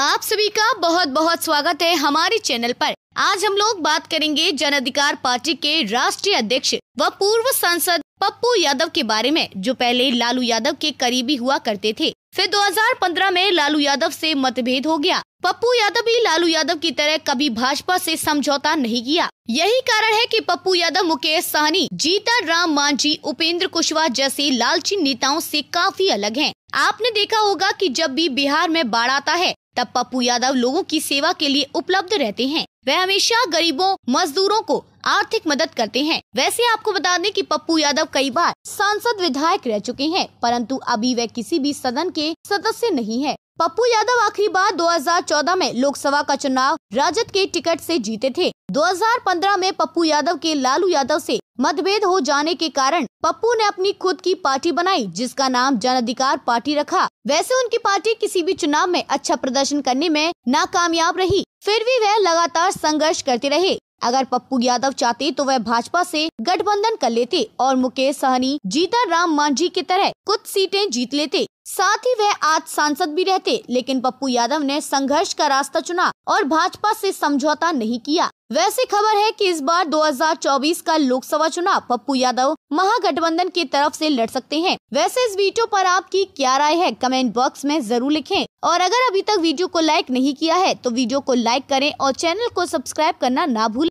आप सभी का बहुत बहुत स्वागत है हमारे चैनल पर आज हम लोग बात करेंगे जन अधिकार पार्टी के राष्ट्रीय अध्यक्ष व पूर्व सांसद पप्पू यादव के बारे में जो पहले लालू यादव के करीबी हुआ करते थे फिर 2015 में लालू यादव से मतभेद हो गया पप्पू यादव भी लालू यादव की तरह कभी भाजपा से समझौता नहीं किया यही कारण है कि पप्पू यादव मुकेश सहनी जीता राम मांझी उपेंद्र कुशवाहा जैसे लालची नेताओं से काफी अलग हैं। आपने देखा होगा कि जब भी बिहार में बाढ़ आता है तब पप्पू यादव लोगों की सेवा के लिए उपलब्ध रहते हैं वह हमेशा गरीबों मजदूरों को आर्थिक मदद करते हैं वैसे आपको बता दें कि पप्पू यादव कई बार सांसद विधायक रह चुके हैं परंतु अभी वह किसी भी सदन के सदस्य नहीं है पप्पू यादव आखिरी बार 2014 में लोकसभा का चुनाव राजद के टिकट से जीते थे 2015 में पप्पू यादव के लालू यादव से मतभेद हो जाने के कारण पप्पू ने अपनी खुद की पार्टी बनाई जिसका नाम जन अधिकार पार्टी रखा वैसे उनकी पार्टी किसी भी चुनाव में अच्छा प्रदर्शन करने में नाकामयाब रही फिर भी वह लगातार संघर्ष करते रहे अगर पप्पू यादव चाहते तो वह भाजपा से गठबंधन कर लेते और मुकेश सहनी जीता राम मांझी की तरह कुछ सीटें जीत लेते साथ ही वह आज सांसद भी रहते लेकिन पप्पू यादव ने संघर्ष का रास्ता चुना और भाजपा से समझौता नहीं किया वैसे खबर है कि इस बार 2024 का लोकसभा चुनाव पप्पू यादव महागठबंधन की तरफ से लड़ सकते हैं वैसे इस वीडियो पर आपकी क्या राय है कमेंट बॉक्स में जरूर लिखें और अगर अभी तक वीडियो को लाइक नहीं किया है तो वीडियो को लाइक करें और चैनल को सब्सक्राइब करना ना भूलें